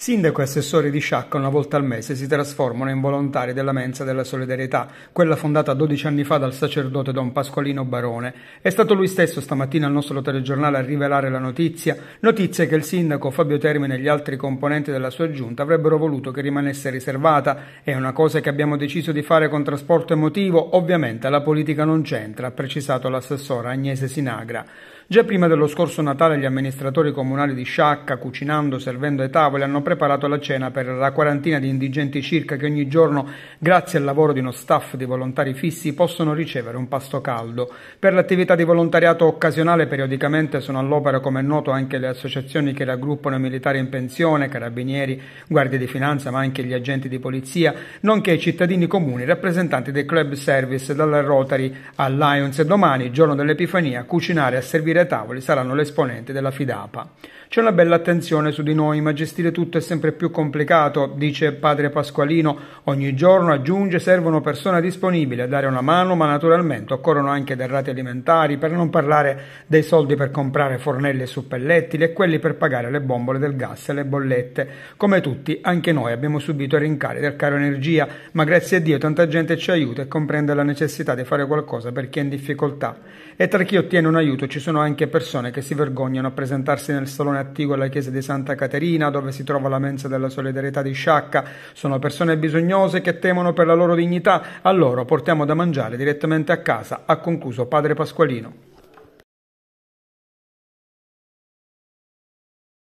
Sindaco e assessori di Sciacca una volta al mese si trasformano in volontari della mensa della solidarietà, quella fondata 12 anni fa dal sacerdote Don Pasqualino Barone. È stato lui stesso stamattina al nostro telegiornale a rivelare la notizia, notizia che il sindaco Fabio Termine e gli altri componenti della sua giunta avrebbero voluto che rimanesse riservata. È una cosa che abbiamo deciso di fare con trasporto emotivo, ovviamente la politica non c'entra, ha precisato l'assessore Agnese Sinagra. Già prima dello scorso Natale gli amministratori comunali di Sciacca, cucinando, servendo ai tavoli, hanno preparato la cena per la quarantina di indigenti circa che ogni giorno, grazie al lavoro di uno staff di volontari fissi, possono ricevere un pasto caldo. Per l'attività di volontariato occasionale periodicamente sono all'opera, come è noto, anche le associazioni che raggruppano i militari in pensione, carabinieri, guardie di finanza, ma anche gli agenti di polizia, nonché i cittadini comuni rappresentanti dei club service dal Rotary al Lions e domani, giorno dell'Epifania, cucinare e servire tavoli saranno l'esponente della Fidapa. C'è una bella attenzione su di noi, ma gestire tutto è sempre più complicato, dice padre Pasqualino. Ogni giorno, aggiunge, servono persone disponibili a dare una mano, ma naturalmente occorrono anche derrate alimentari, per non parlare dei soldi per comprare fornelli e suppellettili e quelli per pagare le bombole del gas e le bollette. Come tutti, anche noi abbiamo subito i rincari del caro energia, ma grazie a Dio tanta gente ci aiuta e comprende la necessità di fare qualcosa per chi è in difficoltà. E tra chi ottiene un aiuto ci sono anche persone che si vergognano a presentarsi nel salone attivo alla chiesa di Santa Caterina, dove si trova con la mensa della solidarietà di Sciacca. Sono persone bisognose che temono per la loro dignità, a loro portiamo da mangiare direttamente a casa, ha concluso padre Pasqualino.